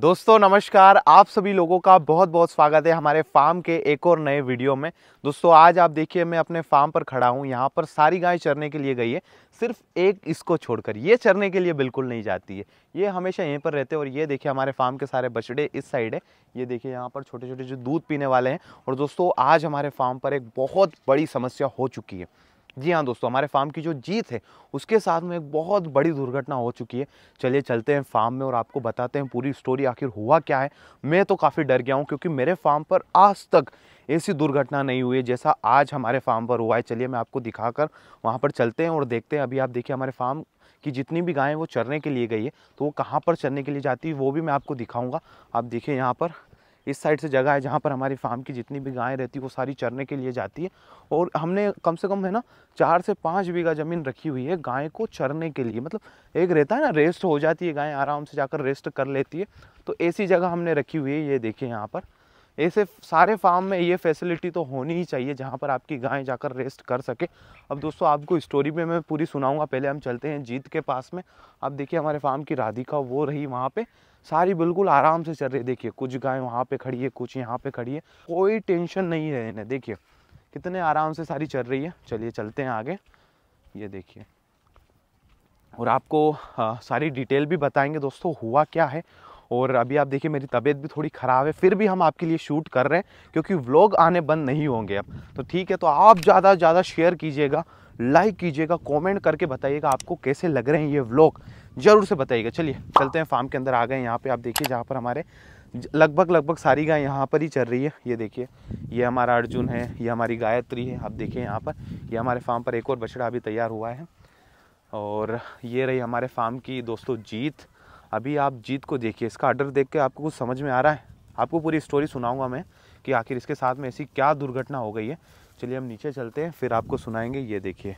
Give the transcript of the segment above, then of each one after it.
दोस्तों नमस्कार आप सभी लोगों का बहुत बहुत स्वागत है हमारे फार्म के एक और नए वीडियो में दोस्तों आज आप देखिए मैं अपने फार्म पर खड़ा हूँ यहाँ पर सारी गायें चरने के लिए गई है सिर्फ एक इसको छोड़कर ये चरने के लिए बिल्कुल नहीं जाती है ये हमेशा यहीं पर रहते हैं और ये देखिए हमारे फार्म के सारे बछड़े इस साइड है ये देखिए यहाँ पर छोटे छोटे जो दूध पीने वाले हैं और दोस्तों आज हमारे फार्म पर एक बहुत बड़ी समस्या हो चुकी है जी हाँ दोस्तों हमारे फार्म की जो जीत है उसके साथ में एक बहुत बड़ी दुर्घटना हो चुकी है चलिए चलते हैं फार्म में और आपको बताते हैं पूरी स्टोरी आखिर हुआ क्या है मैं तो काफ़ी डर गया हूँ क्योंकि मेरे फार्म पर आज तक ऐसी दुर्घटना नहीं हुई है जैसा आज हमारे फार्म पर हुआ है चलिए मैं आपको दिखाकर वहाँ पर चलते हैं और देखते हैं अभी आप देखिए हमारे फार्म कि जितनी भी गायें वो चरने के लिए गई है तो वो कहाँ पर चरने के लिए जाती है वो भी मैं आपको दिखाऊंगा आप देखिए यहाँ पर इस साइड से जगह है जहाँ पर हमारी फार्म की जितनी भी गायें रहती है वो सारी चरने के लिए जाती है और हमने कम से कम है ना चार से पाँच बीघा ज़मीन रखी हुई है गाय को चरने के लिए मतलब एक रहता है ना रेस्ट हो जाती है गाय आराम से जाकर रेस्ट कर लेती है तो ऐसी जगह हमने रखी हुई है ये देखिए यहाँ पर ऐसे सारे फार्म में ये फैसिलिटी तो होनी ही चाहिए जहाँ पर आपकी गाय जाकर रेस्ट कर सके अब दोस्तों आपको स्टोरी में मैं पूरी सुनाऊंगा पहले हम चलते हैं जीत के पास में आप देखिए हमारे फार्म की राधिका वो रही वहाँ पे सारी बिल्कुल आराम से चल रही है देखिए कुछ गाय वहाँ पे खड़ी है कुछ यहाँ पे खड़ी है कोई टेंशन नहीं है इन्हें देखिए कितने आराम से सारी चल रही है चलिए चलते हैं आगे ये देखिए और आपको आ, हाँ, सारी डिटेल भी बताएंगे दोस्तों हुआ क्या है और अभी आप देखिए मेरी तबीयत भी थोड़ी ख़राब है फिर भी हम आपके लिए शूट कर रहे हैं क्योंकि व्लॉग आने बंद नहीं होंगे अब तो ठीक है तो आप ज़्यादा से ज़्यादा शेयर कीजिएगा लाइक कीजिएगा कमेंट करके बताइएगा आपको कैसे लग रहे हैं ये व्लॉग ज़रूर से बताइएगा चलिए चलते हैं फार्म के अंदर आ गए यहाँ पे आप देखिए जहाँ पर हमारे लगभग लगभग सारी गाय यहाँ पर ही चल रही है ये देखिए ये हमारा अर्जुन है ये हमारी गायत्री है आप देखिए यहाँ पर ये हमारे फार्म पर एक और बछड़ा अभी तैयार हुआ है और ये रही हमारे फार्म की दोस्तों जीत अभी आप जीत को देखिए इसका आर्डर देख के आपको कुछ समझ में आ रहा है आपको पूरी स्टोरी सुनाऊंगा मैं कि आखिर इसके साथ में ऐसी क्या दुर्घटना हो गई है चलिए हम नीचे चलते हैं फिर आपको सुनाएंगे ये देखिए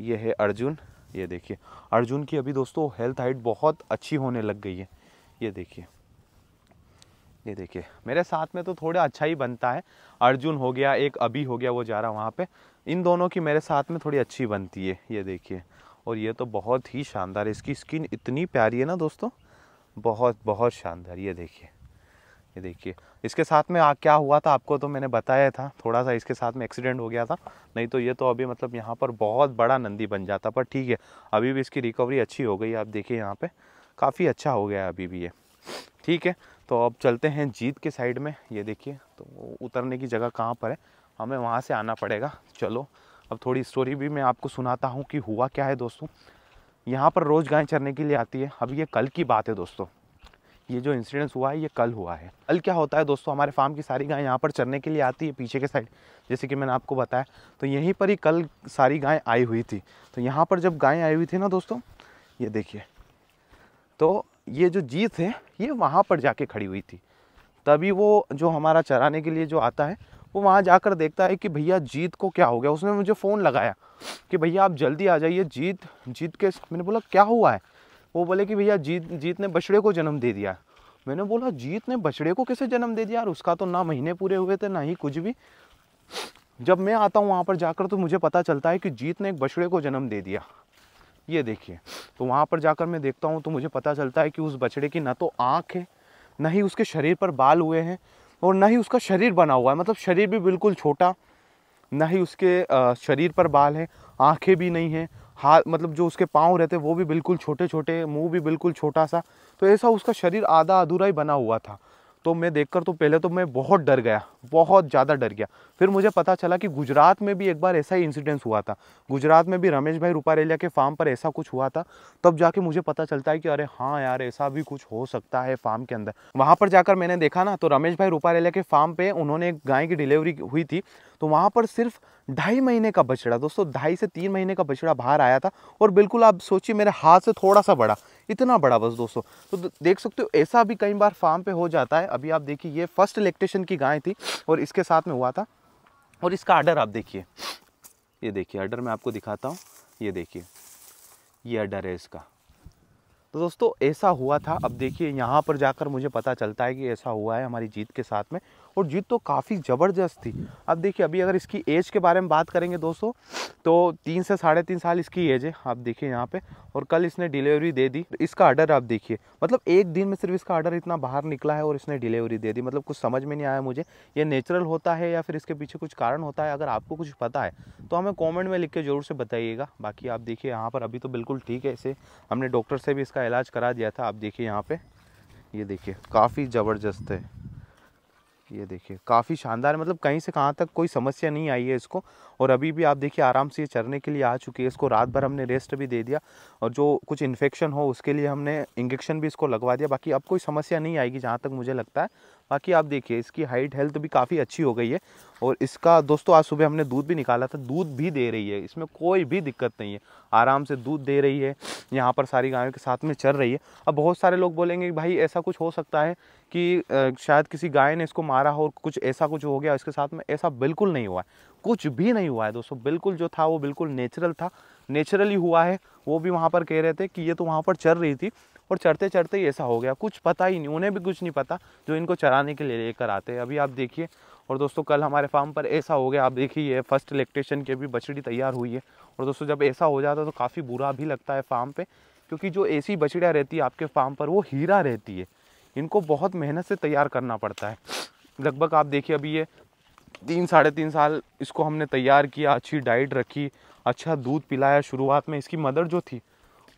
ये है अर्जुन ये देखिए अर्जुन की अभी दोस्तों हेल्थ हाइट बहुत अच्छी होने लग गई है ये देखिए ये देखिए मेरे साथ में तो थोड़ा अच्छा ही बनता है अर्जुन हो गया एक अभी हो गया वो जा रहा वहाँ पे इन दोनों की मेरे साथ में थोड़ी अच्छी बनती है ये देखिए और ये तो बहुत ही शानदार है इसकी स्किन इतनी प्यारी है ना दोस्तों बहुत बहुत शानदार ये देखिए ये देखिए इसके साथ में आ क्या हुआ था आपको तो मैंने बताया था थोड़ा सा इसके साथ में एक्सीडेंट हो गया था नहीं तो ये तो अभी मतलब यहाँ पर बहुत बड़ा नंदी बन जाता पर ठीक है अभी भी इसकी रिकवरी अच्छी हो गई आप देखिए यहाँ पर काफ़ी अच्छा हो गया अभी भी ये ठीक है तो अब चलते हैं जीत के साइड में ये देखिए तो उतरने की जगह कहाँ पर है हमें वहाँ से आना पड़ेगा चलो अब थोड़ी स्टोरी भी मैं आपको सुनाता हूँ कि हुआ क्या है दोस्तों यहाँ पर रोज़ गाय चरने के लिए आती है अब ये कल की बात है दोस्तों ये जो इंसिडेंस हुआ है ये कल हुआ है कल क्या होता है दोस्तों हमारे फार्म की सारी गाय यहाँ पर चरने के लिए आती है पीछे के साइड जैसे कि मैंने आपको बताया तो यहीं पर ही कल सारी गाय आई हुई थी तो यहाँ पर जब गाय आई हुई थी ना दोस्तों ये देखिए तो ये जो जीत है ये वहाँ पर जाके खड़ी हुई थी तभी वो जो हमारा चराने के लिए जो आता है वो वहाँ जाकर देखता है कि भैया जीत को क्या हो गया उसने मुझे फ़ोन लगाया कि भैया आप जल्दी आ जाइए जीत जीत के मैंने बोला क्या हुआ है वो बोले कि भैया जीत जीत ने बछड़े को जन्म दे दिया मैंने बोला जीत ने बछड़े को कैसे जन्म दे दिया यार उसका तो ना महीने पूरे हुए थे ना ही कुछ भी जब मैं आता हूँ वहाँ पर जाकर तो मुझे पता चलता है कि जीत ने एक बछड़े को जन्म दे दिया ये देखिए तो वहाँ पर जाकर मैं देखता हूँ तो मुझे पता चलता है कि उस बछड़े की ना तो आँख है ना ही उसके शरीर पर बाल हुए हैं और ना ही उसका शरीर बना हुआ है मतलब शरीर भी बिल्कुल छोटा ना ही उसके शरीर पर बाल हैं आँखें भी नहीं हैं हाथ मतलब जो उसके पाँव रहते वो भी बिल्कुल छोटे छोटे मुंह भी बिल्कुल छोटा सा तो ऐसा उसका शरीर आधा अधूरा ही बना हुआ था तो मैं देखकर तो पहले तो मैं बहुत डर गया बहुत ज़्यादा डर गया फिर मुझे पता चला कि गुजरात में भी एक बार ऐसा ही इंसिडेंस हुआ था गुजरात में भी रमेश भाई रूपारेलिया के फार्म पर ऐसा कुछ हुआ था तब जाके मुझे पता चलता है कि अरे हाँ यार ऐसा भी कुछ हो सकता है फार्म के अंदर वहाँ पर जाकर मैंने देखा ना तो रमेश भाई रूपारेलिया के फार्म पर उन्होंने एक गाय की डिलीवरी हुई थी तो वहाँ पर सिर्फ ढाई महीने का बछड़ा दोस्तों ढाई से तीन महीने का बछड़ा बाहर आया था और बिल्कुल आप सोचिए मेरे हाथ से थोड़ा सा बड़ा इतना बड़ा बस दोस्तों तो देख सकते हो ऐसा भी कई बार फार्म पे हो जाता है अभी आप देखिए ये फर्स्ट इलेक्ट्रेशन की गाय थी और इसके साथ में हुआ था और इसका आर्डर आप देखिए ये देखिए आर्डर मैं आपको दिखाता हूँ ये देखिए ये आर्डर है इसका तो दोस्तों ऐसा हुआ था अब देखिए यहाँ पर जाकर मुझे पता चलता है कि ऐसा हुआ है हमारी जीत के साथ में और जीत तो काफ़ी ज़बरदस्त थी अब देखिए अभी अगर इसकी एज के बारे में बात करेंगे दोस्तों तो तीन से साढ़े तीन साल इसकी एज है आप देखिए यहाँ पे और कल इसने डिलीवरी दे दी इसका आर्डर आप देखिए मतलब एक दिन में सिर्फ इसका आर्डर इतना बाहर निकला है और इसने डिलीवरी दे दी मतलब कुछ समझ में नहीं आया मुझे ये नेचुरल होता है या फिर इसके पीछे कुछ कारण होता है अगर आपको कुछ पता है तो हमें कॉमेंट में लिख के ज़रूर से बताइएगा बाकी आप देखिए यहाँ पर अभी तो बिल्कुल ठीक है इसे हमने डॉक्टर से भी इसका इलाज करा दिया था आप देखिए यहाँ पर ये देखिए काफ़ी ज़बरदस्त है ये देखिए काफ़ी शानदार मतलब कहीं से कहाँ तक कोई समस्या नहीं आई है इसको और अभी भी आप देखिए आराम से ये चरने के लिए आ चुकी है इसको रात भर हमने रेस्ट भी दे दिया और जो कुछ इन्फेक्शन हो उसके लिए हमने इंजेक्शन भी इसको लगवा दिया बाकी अब कोई समस्या नहीं आएगी जहाँ तक मुझे लगता है बाकी आप देखिए इसकी हाइट हेल्थ भी काफ़ी अच्छी हो गई है और इसका दोस्तों आज सुबह हमने दूध भी निकाला था दूध भी दे रही है इसमें कोई भी दिक्कत नहीं है आराम से दूध दे रही है यहाँ पर सारी गायों के साथ में चल रही है अब बहुत सारे लोग बोलेंगे भाई ऐसा कुछ हो सकता है कि शायद किसी गाय ने इसको मारा हो और कुछ ऐसा कुछ हो गया इसके साथ में ऐसा बिल्कुल नहीं हुआ है कुछ भी नहीं हुआ है दोस्तों बिल्कुल जो था वो बिल्कुल नेचुरल था नेचुरली हुआ है वो भी वहाँ पर कह रहे थे कि ये तो वहाँ पर चढ़ रही थी और चढ़ते चढ़ते ही ऐसा हो गया कुछ पता ही नहीं उन्हें भी कुछ नहीं पता जो इनको चराने के लिए लेकर आते हैं अभी आप देखिए और दोस्तों कल हमारे फार्म पर ऐसा हो गया आप देखिए ये फर्स्ट इलेक्ट्रेशन की भी बछड़ी तैयार हुई है और दोस्तों जब ऐसा हो जाता है तो काफ़ी बुरा भी लगता है फार्म पर क्योंकि जो ऐसी बछड़ियाँ रहती है आपके फार्म पर वो हीरा रहती है इनको बहुत मेहनत से तैयार करना पड़ता है लगभग आप देखिए अभी ये तीन साढ़े तीन साल इसको हमने तैयार किया अच्छी डाइट रखी अच्छा दूध पिलाया शुरुआत में इसकी मदर जो थी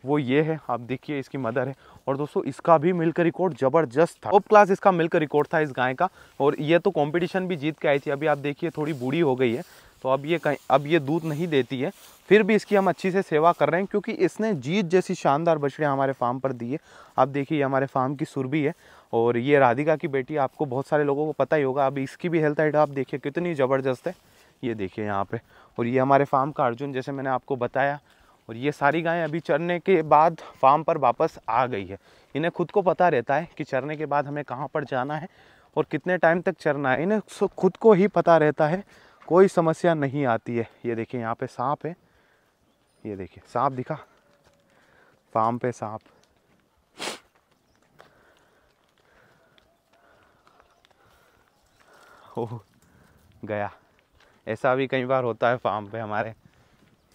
वो ये है आप देखिए इसकी मदर है और दोस्तों इसका भी मिल्क रिकॉर्ड जबरदस्त था टॉप क्लास इसका मिल्क रिकॉर्ड था इस गाय का और ये तो कंपटीशन भी जीत के आई थी अभी आप देखिए थोड़ी बूढ़ी हो गई है तो अब ये कहीं अब ये दूध नहीं देती है फिर भी इसकी हम अच्छी से सेवा कर रहे हैं क्योंकि इसने जीत जैसी शानदार बछड़ियाँ हमारे फार्म पर दी है आप देखिए हमारे फार्म की सुरभि है और ये राधिका की बेटी आपको बहुत सारे लोगों को पता ही होगा अब इसकी भी हेल्थ आइड आप देखिए कितनी ज़बरदस्त है ये देखिए यहाँ पर और ये हमारे फार्म का अर्जुन जैसे मैंने आपको बताया और ये सारी गायें अभी चरने के बाद फार्म पर वापस आ गई है इन्हें खुद को पता रहता है कि चरने के बाद हमें कहाँ पर जाना है और कितने टाइम तक चरना है इन्हें खुद को ही पता रहता है कोई समस्या नहीं आती है ये देखिए यहाँ पे सांप है ये देखिए सांप दिखा फार्म पे सांप ओह गया ऐसा भी कई बार होता है फार्म पे हमारे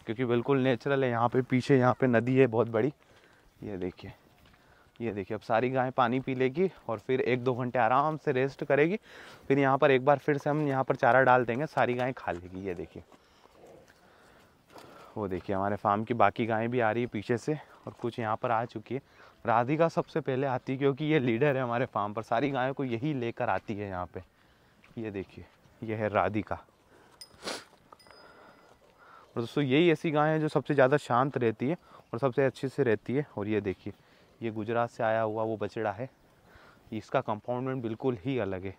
क्योंकि बिल्कुल नेचुरल है यहाँ पे पीछे यहाँ पे नदी है बहुत बड़ी ये देखिए ये देखिए अब सारी गायें पानी पी लेगी और फिर एक दो घंटे आराम से रेस्ट करेगी फिर यहाँ पर एक बार फिर से हम यहाँ पर चारा डाल देंगे सारी गायें खा लेगी ये देखिए वो देखिए हमारे फार्म की बाकी गायें भी आ रही है पीछे से और कुछ यहाँ पर आ चुकी है राधिका सबसे पहले आती है क्योंकि ये लीडर है हमारे फार्म पर सारी गायों को यही लेकर आती है यहाँ पे ये देखिए यह है राधिका और दोस्तों यही ऐसी गाय है जो सबसे ज़्यादा शांत रहती है और सबसे अच्छे से रहती है और ये देखिए ये गुजरात से आया हुआ वो बछड़ा है इसका कंपाउंडमेंट बिल्कुल ही अलग है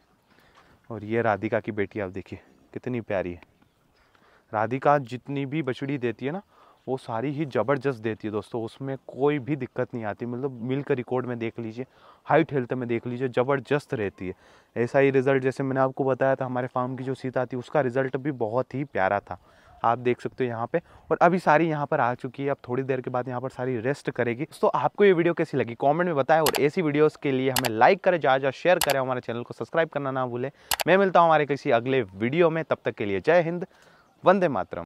और ये राधिका की बेटी आप देखिए कितनी प्यारी है राधिका जितनी भी बछड़ी देती है ना वो सारी ही ज़बरदस्त देती है दोस्तों उसमें कोई भी दिक्कत नहीं आती मतलब मिलकर रिकॉर्ड में देख लीजिए हाइट हेल्थ में देख लीजिए ज़बरदस्त रहती है ऐसा ही रिज़ल्ट जैसे मैंने आपको बताया था हमारे फार्म की जो सीता थी उसका रिज़ल्ट भी बहुत ही प्यारा था आप देख सकते हो यहाँ पे और अभी सारी यहाँ पर आ चुकी है अब थोड़ी देर के बाद यहाँ पर सारी रेस्ट करेगी तो आपको ये वीडियो कैसी लगी कॉमेंट में बताएं और ऐसी वीडियोज़ के लिए हमें लाइक करें जा जा शेयर करें हमारे चैनल को सब्सक्राइब करना ना भूलें मैं मिलता हूँ हमारे किसी अगले वीडियो में तब तक के लिए जय हिंद वंदे मातरम